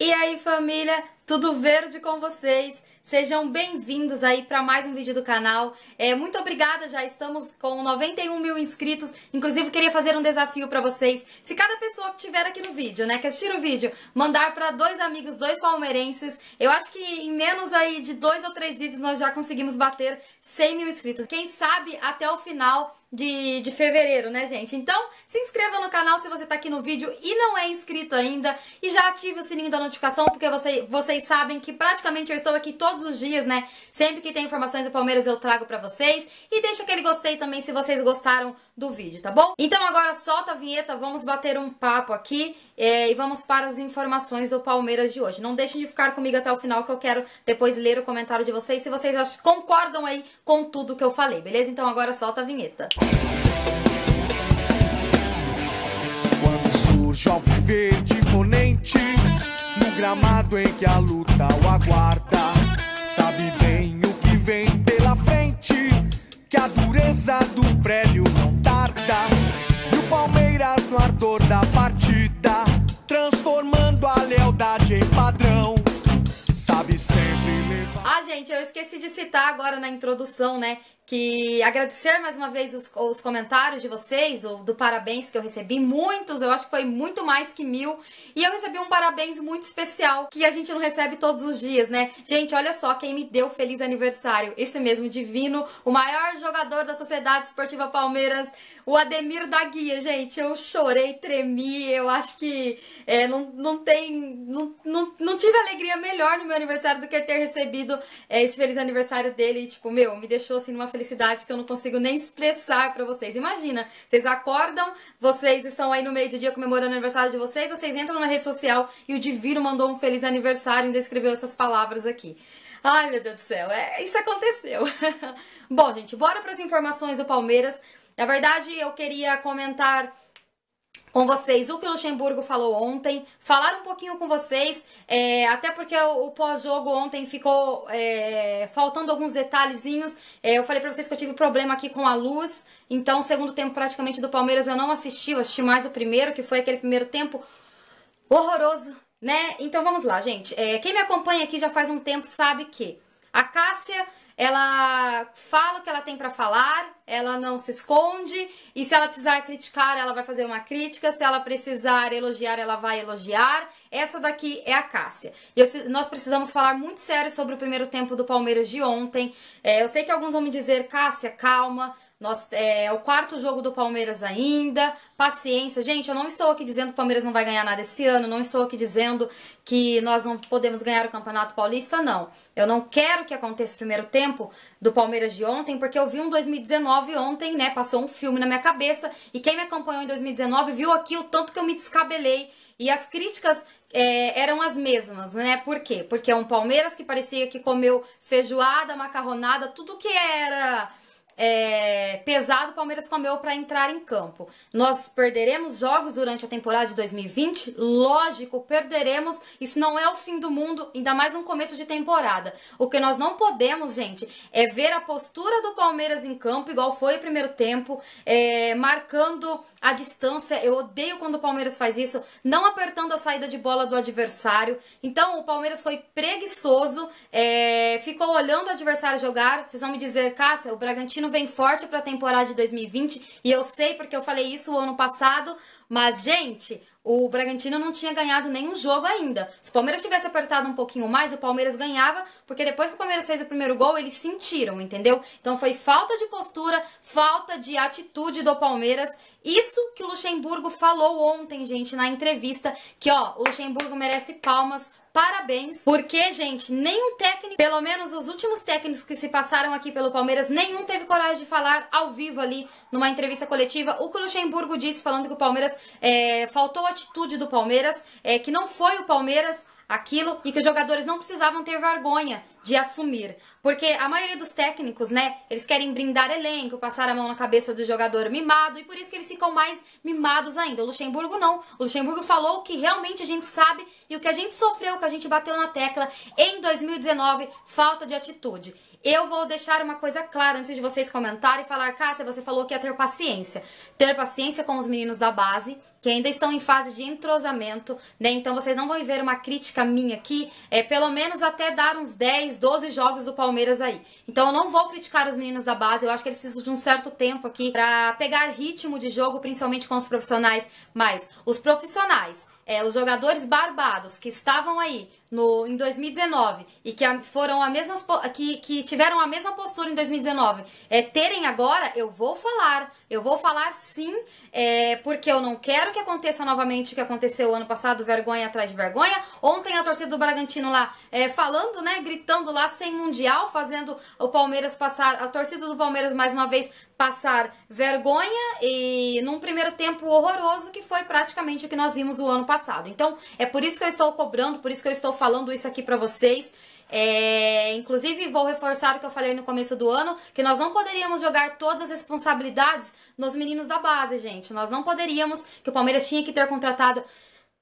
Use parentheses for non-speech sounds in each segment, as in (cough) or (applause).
E aí, família? tudo verde com vocês. Sejam bem-vindos aí para mais um vídeo do canal. É, muito obrigada, já estamos com 91 mil inscritos. Inclusive, queria fazer um desafio para vocês. Se cada pessoa que estiver aqui no vídeo, né, que assistir o vídeo, mandar para dois amigos, dois palmeirenses, eu acho que em menos aí de dois ou três vídeos nós já conseguimos bater 100 mil inscritos. Quem sabe até o final de, de fevereiro, né, gente? Então, se inscreva no canal se você tá aqui no vídeo e não é inscrito ainda. E já ative o sininho da notificação, porque você, vocês vocês sabem que praticamente eu estou aqui todos os dias, né? Sempre que tem informações do Palmeiras eu trago pra vocês. E deixa aquele gostei também se vocês gostaram do vídeo, tá bom? Então agora solta a vinheta, vamos bater um papo aqui é, e vamos para as informações do Palmeiras de hoje. Não deixem de ficar comigo até o final que eu quero depois ler o comentário de vocês, se vocês concordam aí com tudo que eu falei, beleza? Então agora solta a vinheta. Quando surge alvo verde gramado em que a luta o aguarda. Sabe bem o que vem pela frente, que a dureza do prélio não tarda. E o Palmeiras no ardor da partida, transformando a lealdade em padrão. Sabe sempre levar. Ah, gente, eu esqueci de citar agora na introdução, né? que agradecer mais uma vez os, os comentários de vocês, ou do parabéns que eu recebi, muitos, eu acho que foi muito mais que mil, e eu recebi um parabéns muito especial, que a gente não recebe todos os dias, né? Gente, olha só quem me deu feliz aniversário, esse mesmo, Divino, o maior jogador da Sociedade Esportiva Palmeiras, o Ademir da Guia, gente, eu chorei, tremi, eu acho que é, não, não tem, não, não, não tive alegria melhor no meu aniversário do que ter recebido é, esse feliz aniversário dele, e, tipo, meu, me deixou assim numa felicidade felicidade que eu não consigo nem expressar para vocês. Imagina, vocês acordam, vocês estão aí no meio do dia comemorando o aniversário de vocês, vocês entram na rede social e o Divino mandou um feliz aniversário e descreveu essas palavras aqui. Ai, meu Deus do céu, é, isso aconteceu. (laughs) Bom, gente, bora para as informações do Palmeiras. Na verdade, eu queria comentar com vocês o que o Luxemburgo falou ontem, falar um pouquinho com vocês, é, até porque o, o pós-jogo ontem ficou é, faltando alguns detalhezinhos. É, eu falei para vocês que eu tive problema aqui com a luz, então o segundo tempo praticamente do Palmeiras eu não assisti, eu assisti mais o primeiro, que foi aquele primeiro tempo horroroso, né? Então vamos lá, gente. É, quem me acompanha aqui já faz um tempo sabe que a Cássia ela fala o que ela tem para falar, ela não se esconde, e se ela precisar criticar, ela vai fazer uma crítica, se ela precisar elogiar, ela vai elogiar. Essa daqui é a Cássia. E nós precisamos falar muito sério sobre o primeiro tempo do Palmeiras de ontem. É, eu sei que alguns vão me dizer, Cássia, calma, nós, é, é o quarto jogo do Palmeiras ainda. Paciência. Gente, eu não estou aqui dizendo que o Palmeiras não vai ganhar nada esse ano. Não estou aqui dizendo que nós não podemos ganhar o Campeonato Paulista, não. Eu não quero que aconteça o primeiro tempo do Palmeiras de ontem, porque eu vi um 2019 ontem, né? Passou um filme na minha cabeça. E quem me acompanhou em 2019 viu aqui o tanto que eu me descabelei. E as críticas é, eram as mesmas, né? Por quê? Porque é um Palmeiras que parecia que comeu feijoada, macarronada, tudo que era é, pesado o Palmeiras comeu para entrar em campo. Nós perderemos jogos durante a temporada de 2020? Lógico, perderemos. Isso não é o fim do mundo, ainda mais um começo de temporada. O que nós não podemos, gente, é ver a postura do Palmeiras em campo, igual foi o primeiro tempo, é, marcando a distância. Eu odeio quando o Palmeiras faz isso, não apertando a saída de bola do adversário. Então, o Palmeiras foi preguiçoso, é, ficou olhando o adversário jogar. Vocês vão me dizer, Cássia, o Bragantino vem forte para a temporada de 2020 e eu sei porque eu falei isso o ano passado, mas gente, o Bragantino não tinha ganhado nenhum jogo ainda. Se o Palmeiras tivesse apertado um pouquinho mais, o Palmeiras ganhava, porque depois que o Palmeiras fez o primeiro gol, eles sentiram, entendeu? Então foi falta de postura, falta de atitude do Palmeiras. Isso que o Luxemburgo falou ontem, gente, na entrevista, que ó, o Luxemburgo merece palmas Parabéns, porque, gente, nenhum técnico, pelo menos os últimos técnicos que se passaram aqui pelo Palmeiras, nenhum teve coragem de falar ao vivo ali numa entrevista coletiva. O que o Luxemburgo disse, falando que o Palmeiras é, faltou atitude do Palmeiras, é, que não foi o Palmeiras aquilo e que os jogadores não precisavam ter vergonha de assumir. Porque a maioria dos técnicos, né, eles querem brindar elenco, passar a mão na cabeça do jogador mimado e por isso que eles ficam mais mimados ainda. O Luxemburgo não. O Luxemburgo falou o que realmente a gente sabe e o que a gente sofreu, o que a gente bateu na tecla em 2019, falta de atitude. Eu vou deixar uma coisa clara antes de vocês comentarem e falar, Cássia, você falou que ia ter paciência. Ter paciência com os meninos da base, que ainda estão em fase de entrosamento, né? Então vocês não vão ver uma crítica minha aqui, é pelo menos até dar uns 10, 12 jogos do Palmeiras aí. Então eu não vou criticar os meninos da base, eu acho que eles precisam de um certo tempo aqui para pegar ritmo de jogo, principalmente com os profissionais, mas os profissionais é, os jogadores barbados que estavam aí no, em 2019 e que foram a mesma, que, que tiveram a mesma postura em 2019 é, terem agora, eu vou falar, eu vou falar sim, é, porque eu não quero que aconteça novamente o que aconteceu ano passado, vergonha atrás de vergonha. Ontem a torcida do Bragantino lá é, falando, né, gritando lá sem mundial, fazendo o Palmeiras passar, a torcida do Palmeiras mais uma vez passar vergonha e num primeiro tempo horroroso que foi praticamente o que nós vimos o ano passado. Então é por isso que eu estou cobrando, por isso que eu estou falando isso aqui pra vocês. É, inclusive, vou reforçar o que eu falei no começo do ano, que nós não poderíamos jogar todas as responsabilidades nos meninos da base, gente. Nós não poderíamos, que o Palmeiras tinha que ter contratado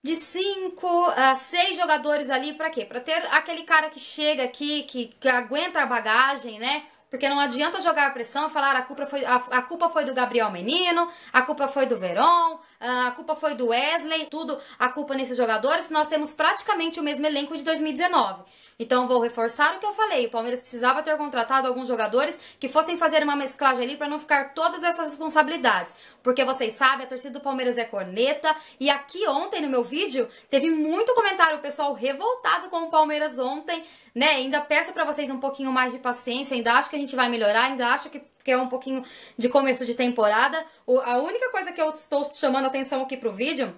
de cinco a 6 seis jogadores ali para quê? Para ter aquele cara que chega aqui, que, que aguenta a bagagem, né? Porque não adianta jogar a pressão e falar ah, a culpa, foi, a, a, culpa foi do Gabriel Menino, a culpa foi do Verón, ah, a culpa foi do Wesley, tudo a culpa nesses jogadores, nós temos praticamente o mesmo elenco de 2019. Então vou reforçar o que eu falei, o Palmeiras precisava ter contratado alguns jogadores que fossem fazer uma mesclagem ali para não ficar todas essas responsabilidades. Porque vocês sabem, a torcida do Palmeiras é corneta e aqui ontem no meu vídeo teve muito comentário pessoal revoltado com o Palmeiras ontem, né? Ainda peço para vocês um pouquinho mais de paciência, ainda acho que que a gente vai melhorar, ainda acho que, que é um pouquinho de começo de temporada. O, a única coisa que eu estou chamando atenção aqui pro vídeo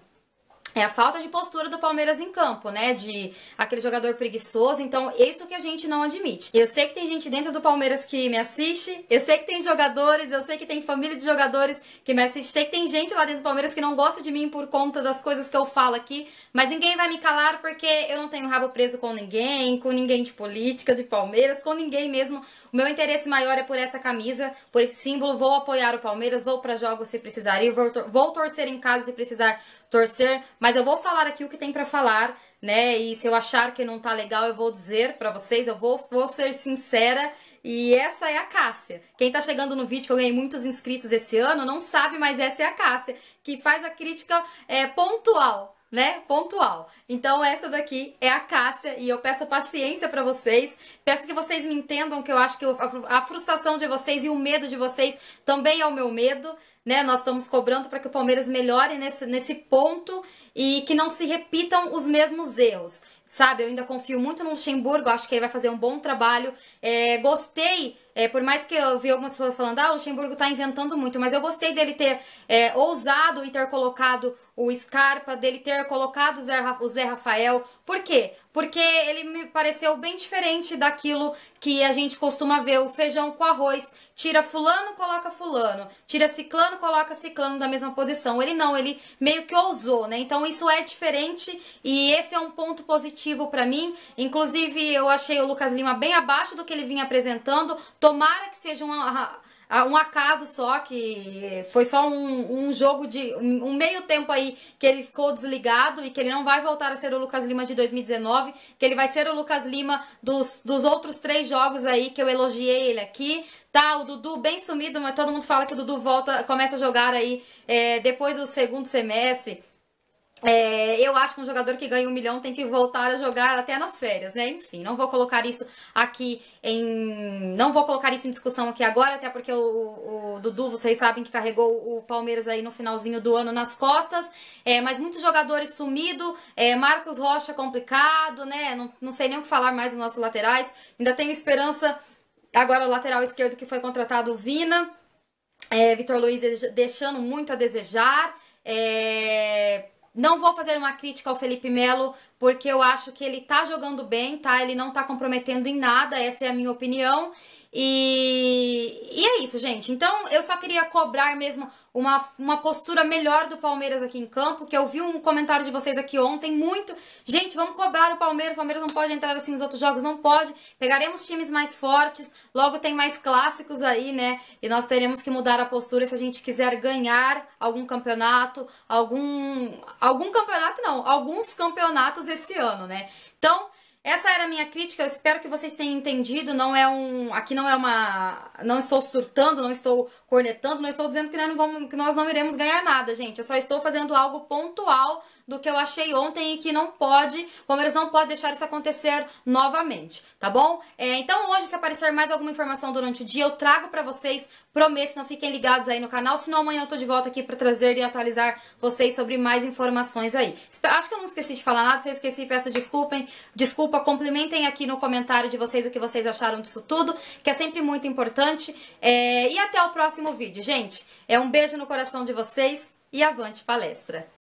é a falta de postura do Palmeiras em campo, né? De aquele jogador preguiçoso. Então, isso que a gente não admite. Eu sei que tem gente dentro do Palmeiras que me assiste, eu sei que tem jogadores, eu sei que tem família de jogadores que me assiste, sei que tem gente lá dentro do Palmeiras que não gosta de mim por conta das coisas que eu falo aqui, mas ninguém vai me calar porque eu não tenho rabo preso com ninguém, com ninguém de política, de Palmeiras, com ninguém mesmo. O meu interesse maior é por essa camisa, por esse símbolo. Vou apoiar o Palmeiras, vou para jogos se precisar ir, vou, tor vou torcer em casa se precisar torcer mas eu vou falar aqui o que tem para falar, né? E se eu achar que não tá legal, eu vou dizer para vocês, eu vou, vou ser sincera. E essa é a Cássia. Quem tá chegando no vídeo, que eu ganhei muitos inscritos esse ano, não sabe, mas essa é a Cássia, que faz a crítica é, pontual né? Pontual. Então essa daqui é a Cássia e eu peço paciência para vocês. Peço que vocês me entendam que eu acho que a frustração de vocês e o medo de vocês também é o meu medo, né? Nós estamos cobrando para que o Palmeiras melhore nesse, nesse ponto e que não se repitam os mesmos erros. Sabe, eu ainda confio muito no Luxemburgo, acho que ele vai fazer um bom trabalho. É, gostei é, por mais que eu vi algumas pessoas falando, ah, o Luxemburgo tá inventando muito, mas eu gostei dele ter é, ousado e ter colocado o Scarpa, dele ter colocado o Zé Rafael. Por quê? Porque ele me pareceu bem diferente daquilo que a gente costuma ver, o feijão com arroz. Tira fulano, coloca fulano. Tira ciclano, coloca ciclano da mesma posição. Ele não, ele meio que ousou, né? Então isso é diferente e esse é um ponto positivo para mim. Inclusive, eu achei o Lucas Lima bem abaixo do que ele vinha apresentando. Tô Tomara que seja um, ah, ah, um acaso só, que foi só um, um jogo de. um meio tempo aí que ele ficou desligado e que ele não vai voltar a ser o Lucas Lima de 2019, que ele vai ser o Lucas Lima dos, dos outros três jogos aí que eu elogiei ele aqui. Tá, o Dudu bem sumido, mas todo mundo fala que o Dudu volta, começa a jogar aí é, depois do segundo semestre. É, eu acho que um jogador que ganha um milhão tem que voltar a jogar até nas férias, né? Enfim, não vou colocar isso aqui em. Não vou colocar isso em discussão aqui agora, até porque o, o Dudu, vocês sabem que carregou o Palmeiras aí no finalzinho do ano nas costas. É, mas muitos jogadores sumido, é, Marcos Rocha complicado, né? Não, não sei nem o que falar mais dos nossos laterais. Ainda tenho esperança. Agora o lateral esquerdo que foi contratado, o Vina. É, Vitor Luiz deixando muito a desejar. É não vou fazer uma crítica ao Felipe Melo, porque eu acho que ele tá jogando bem, tá? Ele não tá comprometendo em nada, essa é a minha opinião. E, e, é isso, gente. Então eu só queria cobrar mesmo uma, uma postura melhor do Palmeiras aqui em campo, que eu vi um comentário de vocês aqui ontem, muito. Gente, vamos cobrar o Palmeiras. O Palmeiras não pode entrar assim nos outros jogos, não pode. Pegaremos times mais fortes, logo tem mais clássicos aí, né? E nós teremos que mudar a postura se a gente quiser ganhar algum campeonato, algum. Algum campeonato, não, alguns campeonatos esse ano, né? Então, essa era a minha crítica, eu espero que vocês tenham entendido, não é um, aqui não é uma, não estou surtando, não estou cornetando, não estou dizendo que nós não, vamos, que nós não iremos ganhar nada, gente, eu só estou fazendo algo pontual do que eu achei ontem e que não pode, o Palmeiras não pode deixar isso acontecer novamente, tá bom? É, então hoje, se aparecer mais alguma informação durante o dia, eu trago para vocês, prometo, não fiquem ligados aí no canal, senão amanhã eu tô de volta aqui para trazer e atualizar vocês sobre mais informações aí. Acho que eu não esqueci de falar nada, se eu esqueci, peço desculpem, desculpa, complementem aqui no comentário de vocês o que vocês acharam disso tudo, que é sempre muito importante. É, e até o próximo vídeo, gente. É um beijo no coração de vocês e avante palestra!